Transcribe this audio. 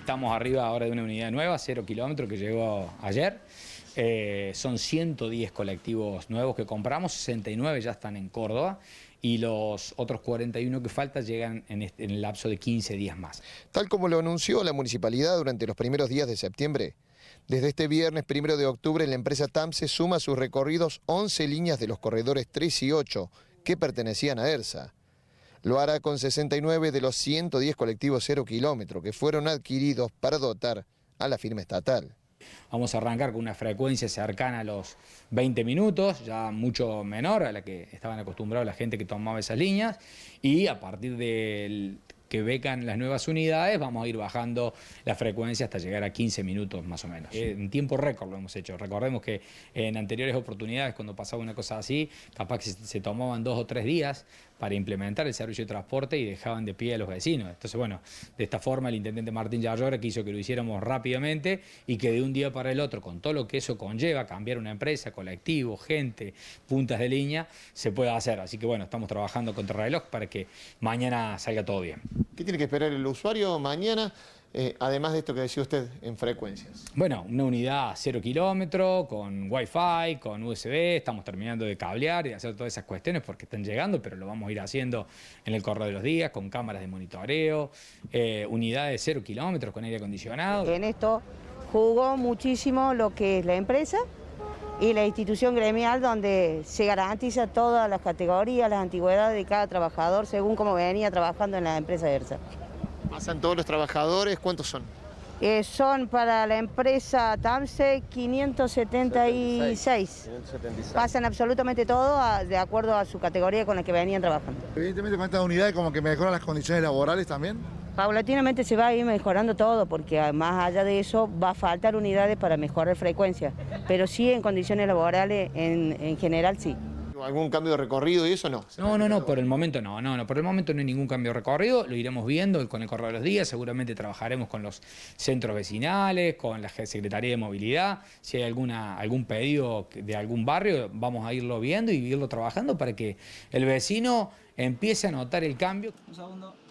Estamos arriba ahora de una unidad nueva, cero kilómetros, que llegó ayer. Eh, son 110 colectivos nuevos que compramos, 69 ya están en Córdoba y los otros 41 que faltan llegan este, en, el lapso de 15 días más. Tal como lo anunció la municipalidad durante los primeros días de septiembre, desde este viernes primero de octubre la empresa TAMSE suma a sus recorridos 11 líneas de los corredores 3 y 8 que pertenecían a ERSA. Lo hará con 69 de los 110 colectivos cero kilómetro que fueron adquiridos para dotar a la firma estatal. Vamos a arrancar con una frecuencia cercana a los 20 minutos, ya mucho menor a la que estaban acostumbrados la gente que tomaba esas líneas, y a partir del que becan las nuevas unidades, vamos a ir bajando la frecuencia hasta llegar a 15 minutos más o menos. En tiempo récord lo hemos hecho. Recordemos que en anteriores oportunidades, cuando pasaba una cosa así, capaz que se tomaban dos o tres días para implementar el servicio de transporte y dejaban de pie a los vecinos. Entonces, bueno, de esta forma el intendente Martín Yallora quiso que lo hiciéramos rápidamente y que de un día para el otro, con todo lo que eso conlleva, cambiar una empresa, colectivo, gente, puntas de línea, se pueda hacer. Así que bueno, estamos trabajando contra reloj para que mañana salga todo bien. ¿Qué tiene que esperar el usuario mañana? Eh, además de esto que decía usted en frecuencias. Bueno, una unidad a cero kilómetro, con Wi-Fi, con USB, estamos terminando de cablear y hacer todas esas cuestiones porque están llegando, pero lo vamos a ir haciendo en el correo de los días, con cámaras de monitoreo, eh, unidades de cero kilómetros con aire acondicionado. En esto jugó muchísimo lo que es la empresa, y la institución gremial donde se garantiza todas las categorías, las antigüedades de cada trabajador según cómo venía trabajando en la empresa ERSA. ¿Pasan todos los trabajadores? ¿Cuántos son? Eh, son para la empresa TAMSE 576. Pasan absolutamente todo de acuerdo a su categoría con la que venían trabajando. Evidentemente con estas unidades como que mejoran las condiciones laborales también paulatinamente se va a ir mejorando todo, porque más allá de eso va a faltar unidades para mejorar frecuencia, pero sí en condiciones laborales en, general sí. ¿Algún cambio de recorrido y eso no? No, no, no, por el momento no, no, no, por el momento no hay ningún cambio de recorrido, lo iremos viendo con el correr de los días, seguramente trabajaremos con los centros vecinales, con la Secretaría de Movilidad, si hay alguna, algún pedido de algún barrio, vamos a irlo viendo y irlo trabajando para que el vecino empiece a notar el cambio. Un segundo.